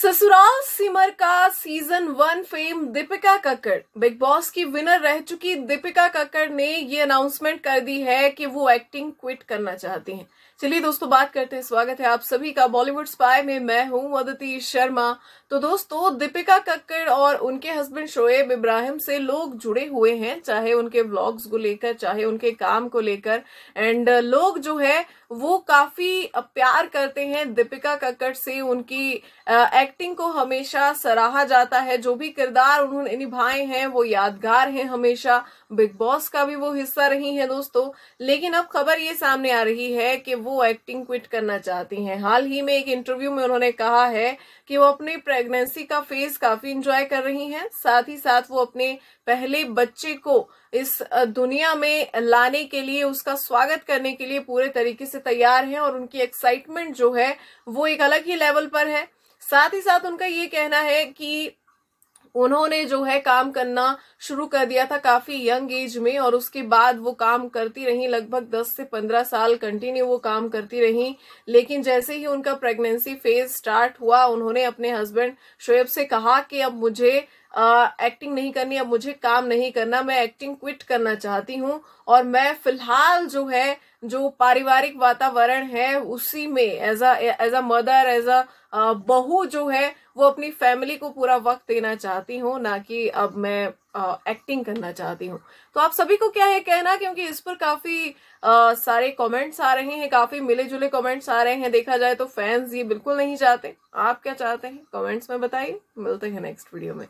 ससुराल सिमर का season one fame Deepika Kakkar big boss की विनर रह चुकी दीपिका कक्कड़ ने ये अनाउंसमेंट कर दी है कि वो एक्टिंग क्विट करना चाहती हैं चलिए दोस्तों बात करते हैं स्वागत है आप सभी का बॉलीवुड स्पाई में मैं हूं अदिति शर्मा तो दोस्तों दीपिका कक्कड़ और उनके हस्बैंड शोएब इब्राहिम से लोग जुड़े हुए हैं चाहे उनके ब्लॉग्स को लेकर चाहे उनके काम को लेकर एंड लोग जो है वो काफी प्यार करते हैं दीपिका कक्कड़ से उनकी आ, एक्टिंग को हमेशा सराहा जाता है जो भी किरदार उन्होंने निभाए हैं वो यादगार हैं हमेशा बिग बॉस का भी वो हिस्सा रही हैं दोस्तों लेकिन अब खबर ये सामने आ रही है कि वो एक्टिंग क्विट करना चाहती हैं हाल ही में एक इंटरव्यू में उन्होंने कहा है कि वो अपनी प्रेगनेंसी का फेज काफी इंजॉय कर रही है साथ ही साथ वो अपने पहले बच्चे को इस दुनिया में लाने के लिए उसका स्वागत करने के लिए पूरे तरीके से तैयार हैं और उनकी एक्साइटमेंट जो है वो एक अलग ही लेवल पर है साथ ही साथ उनका ये कहना है कि उन्होंने जो है काम करना शुरू कर दिया था काफी यंग एज में और उसके बाद वो काम करती रही लगभग 10 से 15 साल कंटिन्यू वो काम करती रही लेकिन जैसे ही उनका प्रेगनेंसी फेज स्टार्ट हुआ उन्होंने अपने हस्बैंड शोएब से कहा कि अब मुझे एक्टिंग नहीं करनी अब मुझे काम नहीं करना मैं एक्टिंग क्विट करना चाहती हूँ और मैं फिलहाल जो है जो पारिवारिक वातावरण है उसी में as a as a mother as a बहू जो है वो अपनी फैमिली को पूरा वक्त देना चाहती हूँ ना कि अब मैं एक्टिंग करना चाहती हूँ तो आप सभी को क्या है कहना क्योंकि इस पर काफी आ, सारे कमेंट्स आ रहे हैं काफी मिले जुले कॉमेंट्स आ रहे हैं देखा जाए तो फैंस ये बिल्कुल नहीं चाहते आप क्या चाहते हैं कॉमेंट्स में बताइए मिलते हैं नेक्स्ट वीडियो में